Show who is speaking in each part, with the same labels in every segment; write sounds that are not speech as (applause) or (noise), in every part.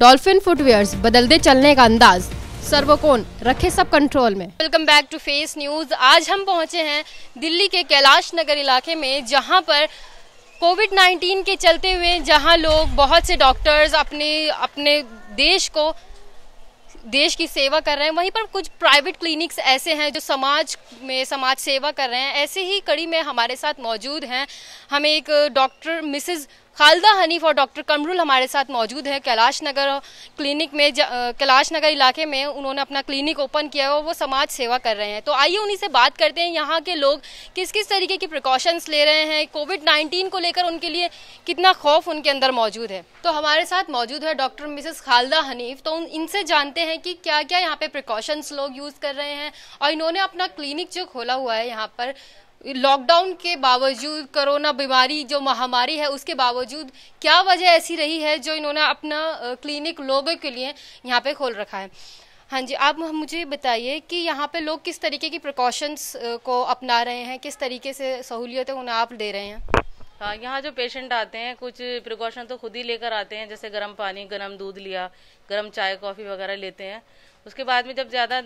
Speaker 1: dolphin footwears बदलते चलने का अंदाज सर्वकोन रखे सब कंट्रोल में welcome back to Face News आज हम पहुंचे हैं दिल्ली के कैलाश नगर इलाके में जहां पर कोविड 19 के चलते हुए जहां लोग बहुत से डॉक्टर्स अपने अपने देश को देश की सेवा कर रहे हैं वहीं पर कुछ प्राइवेट क्लिनिक्स ऐसे हैं जो समाज में समाज सेवा कर रहे हैं ऐसे ही कड़ी में हमारे साथ मौजूद हैं हमें एक डॉक्टर मिसेज़ खालदा हनीफ और डॉक्टर कमरुल हमारे साथ मौजूद है कैलाश नगर क्लिनिक में कैलाश नगर इलाके में उन्होंने अपना क्लिनिक ओपन किया है और वो समाज सेवा कर रहे हैं तो आइए उन्हीं से बात करते हैं यहाँ के लोग किस किस तरीके की प्रिकॉशंस ले रहे हैं कोविड नाइन्टीन को लेकर उनके लिए कितना खौफ उनके अंदर मौजूद है तो हमारे साथ मौजूद है डॉक्टर मिसेस खालदा हनीफ तो इनसे जानते हैं कि क्या क्या यहाँ पे प्रिकॉशंस लोग यूज़ कर रहे हैं और इन्होंने अपना क्लिनिक जो खोला हुआ है यहाँ पर लॉकडाउन के बावजूद कोरोना बीमारी जो महामारी है उसके बावजूद क्या वजह ऐसी रही है जो इन्होंने अपना क्लिनिक लोगों के लिए यहाँ पे खोल रखा है हाँ जी आप मुझे बताइए कि यहाँ पे लोग किस तरीके की प्रिकॉशंस को अपना रहे हैं किस तरीके से सहूलियतें उन्हें आप दे रहे हैं
Speaker 2: हाँ यहाँ जो पेशेंट आते हैं कुछ प्रिकॉशन तो खुद ही लेकर आते हैं जैसे गर्म पानी गर्म दूध लिया गर्म चाय कॉफ़ी वगैरह लेते हैं उसके बाद में जब ज़्यादा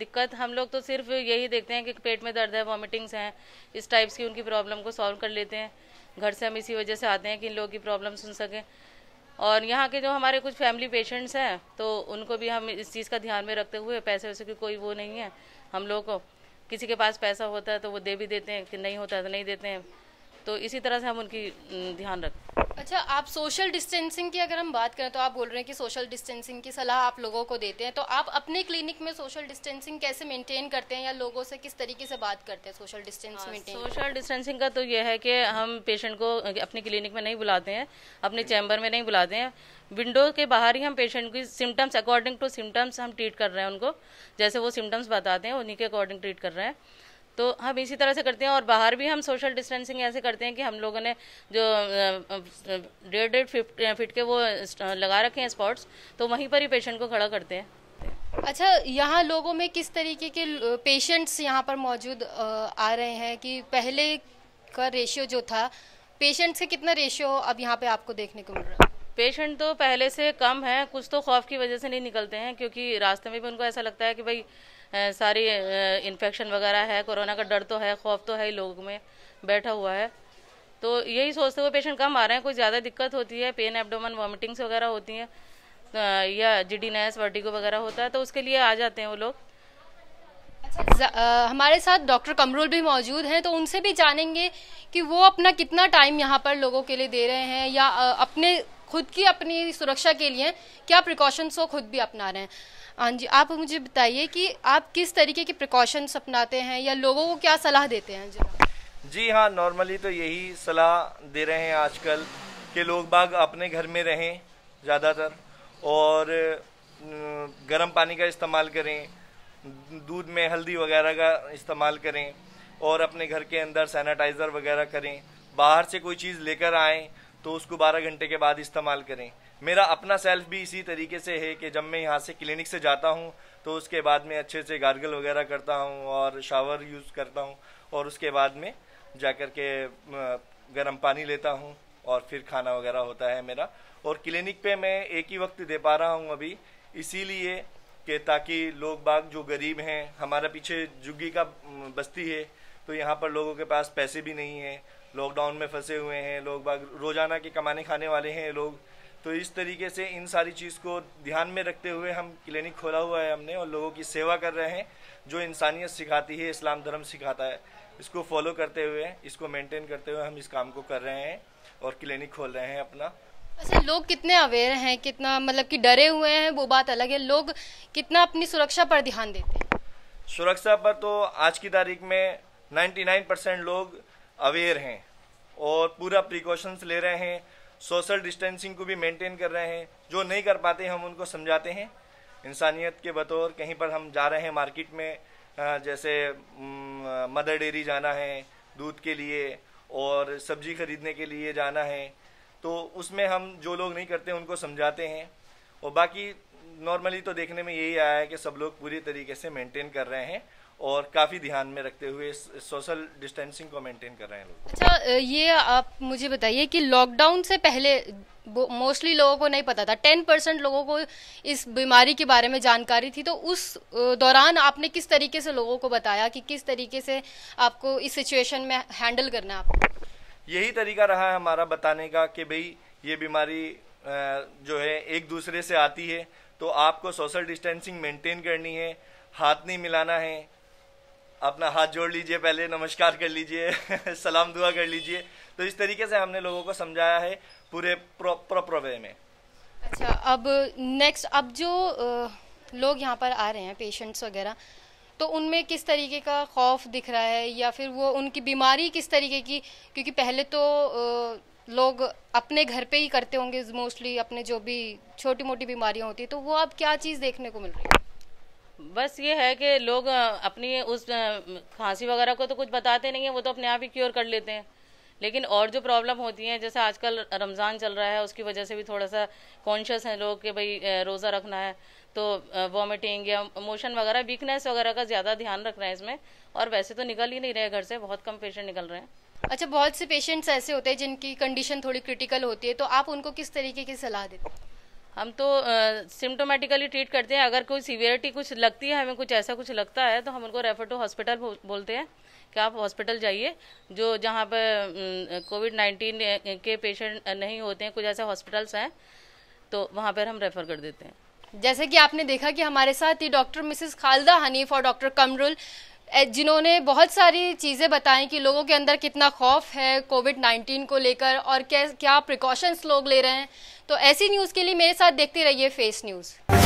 Speaker 2: दिक्कत हम लोग तो सिर्फ यही देखते हैं कि पेट में दर्द है वॉमिटिंग्स हैं इस टाइप्स की उनकी प्रॉब्लम को सॉल्व कर लेते हैं घर से हम इसी वजह से आते हैं कि इन लोगों की प्रॉब्लम सुन सकें और यहाँ के जो हमारे कुछ फैमिली पेशेंट्स हैं तो उनको भी हम इस चीज़ का ध्यान में रखते हुए पैसे वैसे की कोई वो नहीं है हम लोग को किसी के पास पैसा होता है तो वो दे भी देते हैं कि नहीं होता है तो नहीं देते हैं तो इसी तरह से हम उनकी ध्यान रख
Speaker 1: अच्छा आप सोशल डिस्टेंसिंग की अगर हम बात करें तो आप बोल रहे हैं कि सोशल डिस्टेंसिंग की सलाह आप लोगों को देते हैं तो आप अपने क्लिनिक में सोशल डिस्टेंसिंग कैसे मेंटेन करते हैं या लोगों से किस तरीके से बात करते हैं social distance maintain social
Speaker 2: distancing का तो यह है कि हम पेशेंट को अपने क्लिनिक में नहीं बुलाते हैं अपने चैम्बर में नहीं बुलाते हैं विंडो के बाहर ही हम पेशेंट की सिम्टम्स अकॉर्डिंग टू सिम्टम्स हम ट्रीट कर रहे हैं उनको जैसे वो सिम्टम्स बताते हैं उन्हीं के अकॉर्डिंग ट्रीट कर रहे हैं तो हम इसी तरह से करते हैं और बाहर भी हम सोशल डिस्टेंसिंग ऐसे करते हैं कि हम लोगों ने जो डेढ़ डेढ़ फिट के वो लगा रखे हैं स्पॉट्स तो वहीं पर ही पेशेंट को खड़ा करते हैं
Speaker 1: अच्छा यहाँ लोगों में किस तरीके के पेशेंट्स यहाँ पर मौजूद आ रहे हैं कि पहले का रेशियो जो था पेशेंट का कितना रेशियो अब यहाँ पे आपको देखने को मिल रहा है
Speaker 2: पेशेंट तो पहले से कम है कुछ तो खौफ की वजह से नहीं निकलते हैं क्योंकि रास्ते में भी उनको ऐसा लगता है कि भाई सारी इन्फेक्शन वगैरह है कोरोना का डर तो है खौफ तो है ही लोगों में बैठा हुआ है तो यही सोचते हुए पेशेंट कम आ रहे हैं कोई ज़्यादा दिक्कत होती है पेन एबडोमन वॉमिटिंग्स वगैरह होती हैं या जिडीनेस वर्टिगो वगैरह होता है तो उसके लिए आ जाते हैं वो लोग अच्छा, हमारे
Speaker 1: साथ डॉक्टर कमरुल भी मौजूद हैं तो उनसे भी जानेंगे कि वो अपना कितना टाइम यहाँ पर लोगों के लिए दे रहे हैं या अपने खुद की अपनी सुरक्षा के लिए क्या प्रिकॉशंस वो खुद भी अपना रहे हैं हाँ जी आप मुझे बताइए कि आप किस तरीके के प्रिकॉशंस अपनाते हैं या लोगों को क्या सलाह देते हैं जी
Speaker 3: जी हाँ नॉर्मली तो यही सलाह दे रहे हैं आजकल कि लोग बाग अपने घर में रहें ज़्यादातर और गर्म पानी का इस्तेमाल करें दूध में हल्दी वगैरह का इस्तेमाल करें और अपने घर के अंदर सैनिटाइज़र वगैरह करें बाहर से कोई चीज़ लेकर आएँ तो उसको 12 घंटे के बाद इस्तेमाल करें मेरा अपना सेल्फ भी इसी तरीके से है कि जब मैं यहाँ से क्लिनिक से जाता हूँ तो उसके बाद में अच्छे से गार्गल वगैरह करता हूँ और शावर यूज़ करता हूँ और उसके बाद में जा कर के गर्म पानी लेता हूँ और फिर खाना वगैरह होता है मेरा और क्लिनिक पे मैं एक ही वक्त दे पा रहा हूँ अभी इसीलिए कि ताकि लोग बाग जो गरीब हैं हमारा पीछे जुग्गी का बस्ती है तो यहाँ पर लोगों के पास पैसे भी नहीं हैं लॉकडाउन में फंसे हुए हैं लोग बाग रोज़ाना के कमाने खाने वाले हैं लोग तो इस तरीके से इन सारी चीज़ को ध्यान में रखते हुए हम क्लिनिक खोला हुआ है हमने और लोगों की सेवा कर रहे हैं जो इंसानियत सिखाती है इस्लाम धर्म सिखाता है इसको फॉलो करते हुए इसको मेंटेन करते हुए हम इस काम को कर रहे हैं और क्लिनिक खोल रहे हैं अपना
Speaker 1: अच्छा लोग कितने अवेयर हैं कितना मतलब कि डरे हुए हैं वो बात अलग है लोग कितना अपनी सुरक्षा पर ध्यान देते हैं
Speaker 3: सुरक्षा पर तो आज की तारीख में नाइन्टी परसेंट लोग अवेयर हैं और पूरा प्रिकॉशंस ले रहे हैं सोशल डिस्टेंसिंग को भी मेंटेन कर रहे हैं जो नहीं कर पाते हम उनको समझाते हैं इंसानियत के बतौर कहीं पर हम जा रहे हैं मार्केट में जैसे मदर डेयरी जाना है दूध के लिए और सब्जी खरीदने के लिए जाना है तो उसमें हम जो लोग नहीं करते उनको समझाते हैं और बाकी नॉर्मली तो देखने में यही आया है कि सब लोग पूरी तरीके से मेंटेन कर रहे हैं और काफ़ी ध्यान में रखते हुए सोशल डिस्टेंसिंग को मेंटेन कर रहे हैं लोग अच्छा
Speaker 1: ये आप मुझे बताइए कि लॉकडाउन से पहले मोस्टली लोगों को नहीं पता था टेन परसेंट लोगों को इस बीमारी के बारे में जानकारी थी तो उस दौरान आपने किस तरीके से लोगों को बताया कि किस तरीके से आपको इस सिचुएशन में हैंडल करना है आपको
Speaker 3: यही तरीका रहा है हमारा बताने का कि भाई ये बीमारी जो है एक दूसरे से आती है तो आपको सोशल डिस्टेंसिंग मेंटेन करनी है हाथ नहीं मिलाना है अपना हाथ जोड़ लीजिए पहले नमस्कार कर लीजिए (laughs) सलाम दुआ कर लीजिए तो इस तरीके से हमने लोगों को समझाया है पूरे प्रॉपर वे में
Speaker 1: अच्छा अब नेक्स्ट अब जो लोग यहाँ पर आ रहे हैं पेशेंट्स वगैरह तो उनमें किस तरीके का खौफ दिख रहा है या फिर वो उनकी बीमारी किस तरीके की क्योंकि पहले तो लोग अपने घर पे ही करते होंगे मोस्टली अपने जो भी छोटी मोटी बीमारियाँ होती है तो वो अब क्या
Speaker 2: चीज़ देखने को मिल रही है बस ये है कि लोग अपनी उस खांसी वगैरह को तो कुछ बताते नहीं है वो तो अपने आप ही क्योर कर लेते हैं लेकिन और जो प्रॉब्लम होती है जैसे आजकल रमज़ान चल रहा है उसकी वजह से भी थोड़ा सा कॉन्शियस हैं लोग कि भाई रोज़ा रखना है तो वॉमिटिंग या मोशन वगैरह वीकनेस वगैरह का ज़्यादा ध्यान रख रहे हैं इसमें और वैसे तो निकल ही नहीं रहे घर से बहुत कम पेशेंट निकल रहे हैं
Speaker 1: अच्छा बहुत से पेशेंट्स ऐसे होते हैं जिनकी कंडीशन थोड़ी क्रिटिकल होती है तो आप उनको किस तरीके की सलाह देते हैं
Speaker 2: हम तो सिम्टोमेटिकली ट्रीट करते हैं अगर कोई सीवियरिटी कुछ लगती है हमें कुछ ऐसा कुछ लगता है तो हम उनको रेफर टू हॉस्पिटल बोलते हैं कि आप हॉस्पिटल जाइए जो जहाँ पर कोविड नाइन्टीन के पेशेंट नहीं होते हैं कुछ ऐसे हॉस्पिटल्स हैं तो वहाँ पर हम रेफर कर देते हैं जैसे
Speaker 1: कि आपने देखा कि हमारे साथ ही डॉक्टर मिसेस खालदा हनीफ और डॉक्टर कमरुल जिन्होंने बहुत सारी चीज़ें बताई कि लोगों के अंदर कितना खौफ है कोविड 19 को लेकर और क्या क्या प्रिकॉशंस लोग ले रहे हैं तो ऐसी न्यूज़ के लिए मेरे साथ देखते रहिए फेस न्यूज़